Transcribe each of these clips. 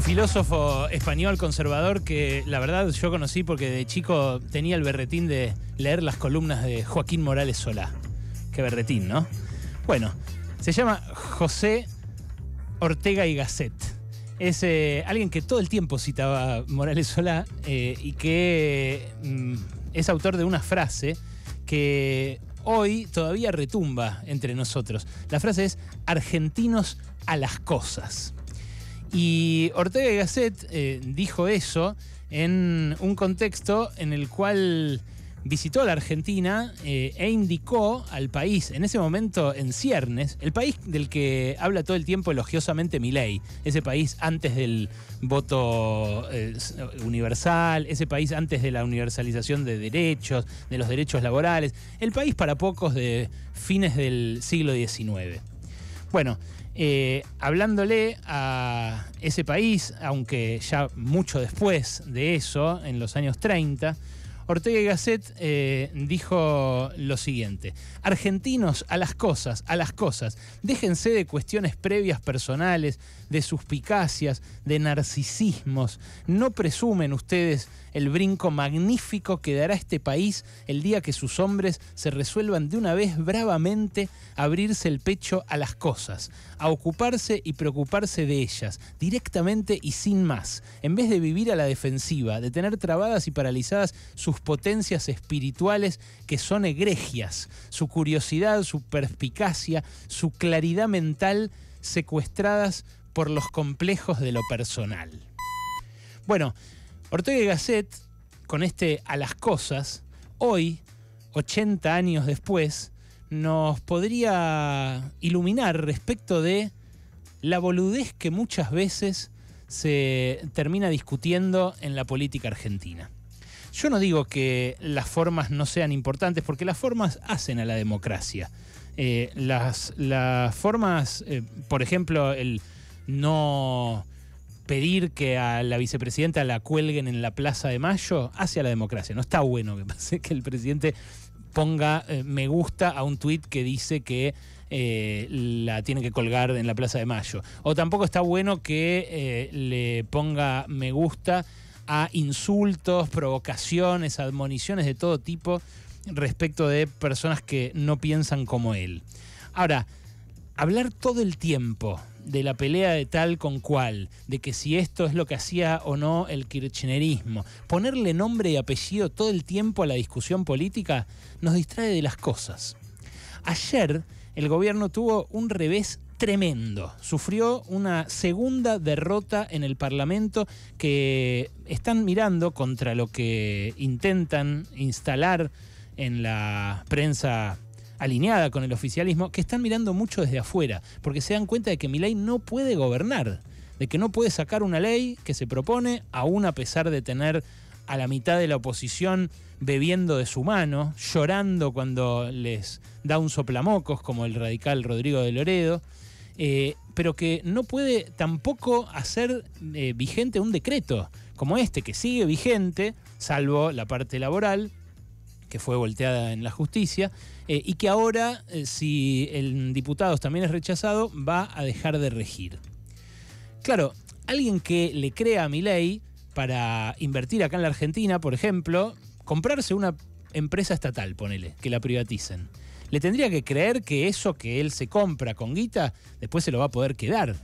un filósofo español conservador que la verdad yo conocí porque de chico tenía el berretín de leer las columnas de Joaquín Morales Solá. Qué berretín, ¿no? Bueno, se llama José Ortega y Gasset. Es eh, alguien que todo el tiempo citaba Morales Solá eh, y que mm, es autor de una frase que hoy todavía retumba entre nosotros. La frase es argentinos a las cosas. Y Ortega y Gasset eh, dijo eso en un contexto en el cual visitó la Argentina eh, e indicó al país, en ese momento en ciernes, el país del que habla todo el tiempo elogiosamente Milei, ese país antes del voto eh, universal, ese país antes de la universalización de derechos, de los derechos laborales, el país para pocos de fines del siglo XIX. Bueno, eh, hablándole a ese país, aunque ya mucho después de eso, en los años 30, Ortega y Gasset eh, dijo lo siguiente, argentinos a las cosas, a las cosas, déjense de cuestiones previas personales, de suspicacias, de narcisismos, no presumen ustedes el brinco magnífico que dará este país el día que sus hombres se resuelvan de una vez bravamente a abrirse el pecho a las cosas, a ocuparse y preocuparse de ellas, directamente y sin más, en vez de vivir a la defensiva, de tener trabadas y paralizadas sus potencias espirituales que son egregias, su curiosidad, su perspicacia, su claridad mental secuestradas por los complejos de lo personal. Bueno, Ortega y Gasset, con este A las cosas, hoy, 80 años después, nos podría iluminar respecto de la boludez que muchas veces se termina discutiendo en la política argentina. Yo no digo que las formas no sean importantes, porque las formas hacen a la democracia. Eh, las, formas, eh, por ejemplo, el no pedir que a la vicepresidenta la cuelguen en la Plaza de Mayo hacia la democracia. No está bueno que que el presidente ponga eh, me gusta a un tuit que dice que eh, la tiene que colgar en la Plaza de Mayo. O tampoco está bueno que eh, le ponga me gusta a insultos, provocaciones, admoniciones de todo tipo respecto de personas que no piensan como él. Ahora, hablar todo el tiempo de la pelea de tal con cual, de que si esto es lo que hacía o no el kirchnerismo, ponerle nombre y apellido todo el tiempo a la discusión política nos distrae de las cosas. Ayer el gobierno tuvo un revés tremendo. Sufrió una segunda derrota en el Parlamento que están mirando contra lo que intentan instalar en la prensa alineada con el oficialismo, que están mirando mucho desde afuera, porque se dan cuenta de que Milei no puede gobernar, de que no puede sacar una ley que se propone, aún a pesar de tener a la mitad de la oposición bebiendo de su mano, llorando cuando les da un soplamocos, como el radical Rodrigo de Loredo, eh, pero que no puede tampoco hacer eh, vigente un decreto como este, que sigue vigente, salvo la parte laboral, que fue volteada en la justicia, eh, y que ahora, eh, si el diputado también es rechazado, va a dejar de regir. Claro, alguien que le crea a mi ley para invertir acá en la Argentina, por ejemplo, comprarse una empresa estatal, ponele, que la privaticen. Le tendría que creer que eso que él se compra con guita, después se lo va a poder quedar,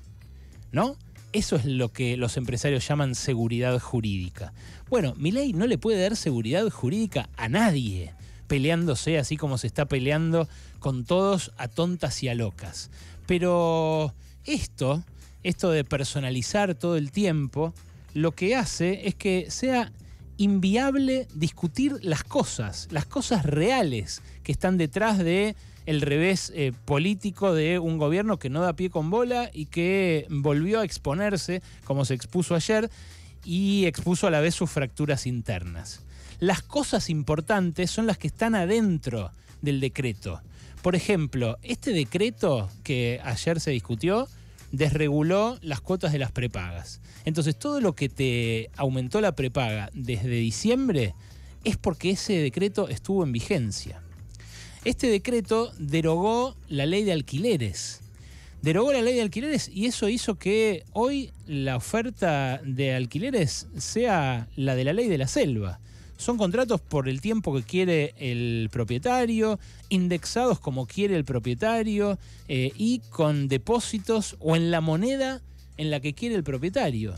¿no? Eso es lo que los empresarios llaman seguridad jurídica. Bueno, mi ley no le puede dar seguridad jurídica a nadie, peleándose así como se está peleando con todos a tontas y a locas. Pero esto, esto de personalizar todo el tiempo, lo que hace es que sea inviable discutir las cosas, las cosas reales que están detrás de el revés eh, político de un gobierno que no da pie con bola y que volvió a exponerse, como se expuso ayer, y expuso a la vez sus fracturas internas. Las cosas importantes son las que están adentro del decreto. Por ejemplo, este decreto que ayer se discutió desreguló las cuotas de las prepagas. Entonces, todo lo que te aumentó la prepaga desde diciembre es porque ese decreto estuvo en vigencia. Este decreto derogó la ley de alquileres. Derogó la ley de alquileres y eso hizo que hoy la oferta de alquileres sea la de la ley de la selva. Son contratos por el tiempo que quiere el propietario, indexados como quiere el propietario eh, y con depósitos o en la moneda en la que quiere el propietario.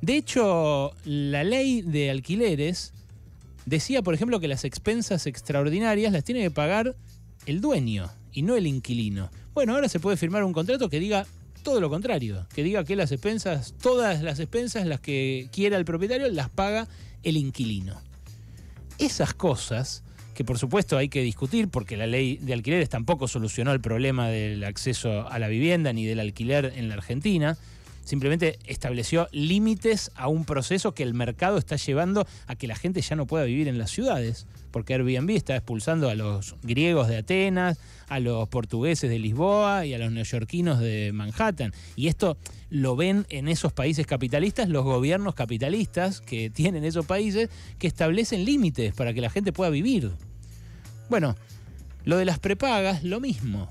De hecho, la ley de alquileres decía, por ejemplo, que las expensas extraordinarias las tiene que pagar el dueño y no el inquilino. Bueno, ahora se puede firmar un contrato que diga todo lo contrario, que diga que las expensas, todas las expensas, las que quiera el propietario, las paga el inquilino. Esas cosas, que por supuesto hay que discutir, porque la ley de alquileres tampoco solucionó el problema del acceso a la vivienda ni del alquiler en la Argentina, simplemente estableció límites a un proceso que el mercado está llevando a que la gente ya no pueda vivir en las ciudades, porque Airbnb está expulsando a los griegos de Atenas, a los portugueses de Lisboa y a los neoyorquinos de Manhattan. Y esto lo ven en esos países capitalistas los gobiernos capitalistas que tienen esos países que establecen límites para que la gente pueda vivir. Bueno, lo de las prepagas, lo mismo.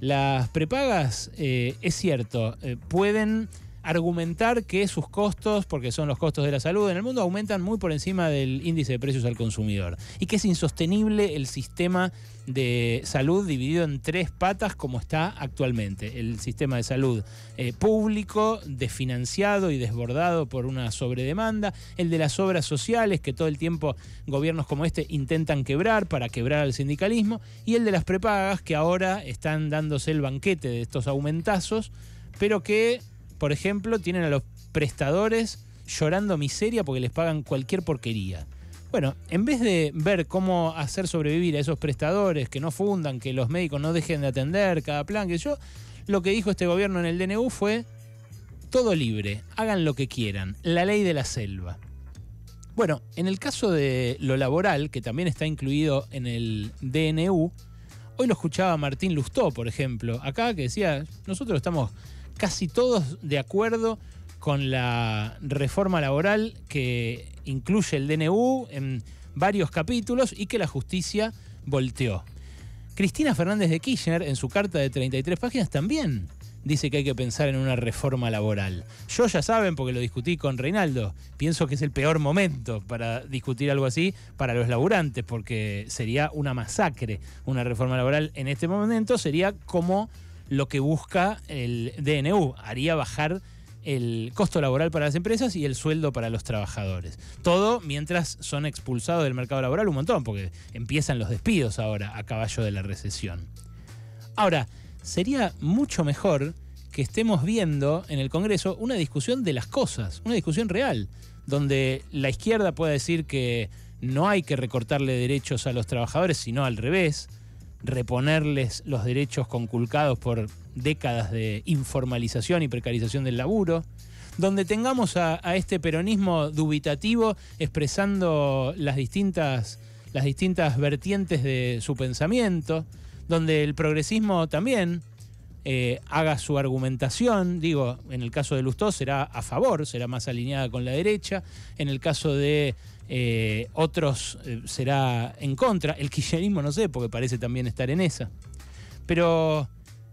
Las prepagas, eh, es cierto, eh, pueden argumentar que sus costos, porque son los costos de la salud en el mundo, aumentan muy por encima del índice de precios al consumidor y que es insostenible el sistema de salud dividido en tres patas como está actualmente. El sistema de salud eh, público, desfinanciado y desbordado por una sobredemanda, el de las obras sociales, que todo el tiempo gobiernos como este intentan quebrar para quebrar al sindicalismo, y el de las prepagas, que ahora están dándose el banquete de estos aumentazos, pero que por ejemplo, tienen a los prestadores llorando miseria porque les pagan cualquier porquería. Bueno, en vez de ver cómo hacer sobrevivir a esos prestadores que no fundan, que los médicos no dejen de atender cada plan, que yo, lo que dijo este gobierno en el DNU fue todo libre, hagan lo que quieran, la ley de la selva. Bueno, en el caso de lo laboral, que también está incluido en el DNU, Hoy lo escuchaba Martín Lustó, por ejemplo, acá que decía, nosotros estamos casi todos de acuerdo con la reforma laboral que incluye el DNU en varios capítulos y que la justicia volteó. Cristina Fernández de Kirchner, en su carta de 33 páginas, también dice que hay que pensar en una reforma laboral. Yo ya saben, porque lo discutí con Reinaldo, pienso que es el peor momento para discutir algo así para los laburantes, porque sería una masacre. Una reforma laboral en este momento sería como lo que busca el DNU, haría bajar el costo laboral para las empresas y el sueldo para los trabajadores. Todo mientras son expulsados del mercado laboral un montón, porque empiezan los despidos ahora a caballo de la recesión. Ahora, sería mucho mejor que estemos viendo en el Congreso una discusión de las cosas, una discusión real, donde la izquierda pueda decir que no hay que recortarle derechos a los trabajadores, sino al revés, reponerles los derechos conculcados por décadas de informalización y precarización del laburo, donde tengamos a, este peronismo dubitativo expresando las distintas vertientes de su pensamiento, donde el progresismo también eh, haga su argumentación, digo, en el caso de Lustó será a favor, será más alineada con la derecha, en el caso de eh, otros eh, será en contra, el kirchnerismo no sé, porque parece también estar en esa, pero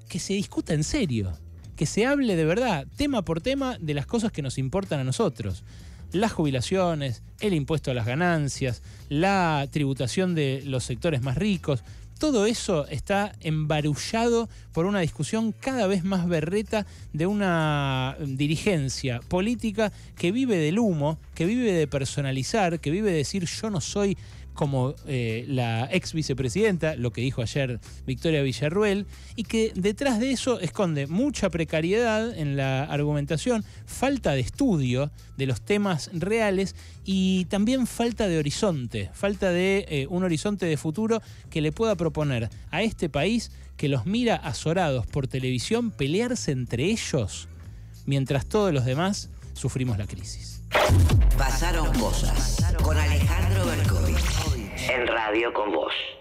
que se discuta en serio, que se hable de verdad, tema por tema, de las cosas que nos importan a nosotros. Las jubilaciones, el impuesto a las ganancias, la tributación de los sectores más ricos, todo eso está embarullado por una discusión cada vez más berreta de una dirigencia política que vive del humo, que vive de personalizar, que vive de decir yo no soy como eh, la ex vicepresidenta, lo que dijo ayer Victoria Villarruel, y que detrás de eso esconde mucha precariedad en la argumentación, falta de estudio de los temas reales y también falta de horizonte, falta de eh, un horizonte de futuro que le pueda proponer a este país que los mira azorados por televisión pelearse entre ellos mientras todos los demás sufrimos la crisis. Pasaron cosas con Alejandro Berkovich en Radio con vos.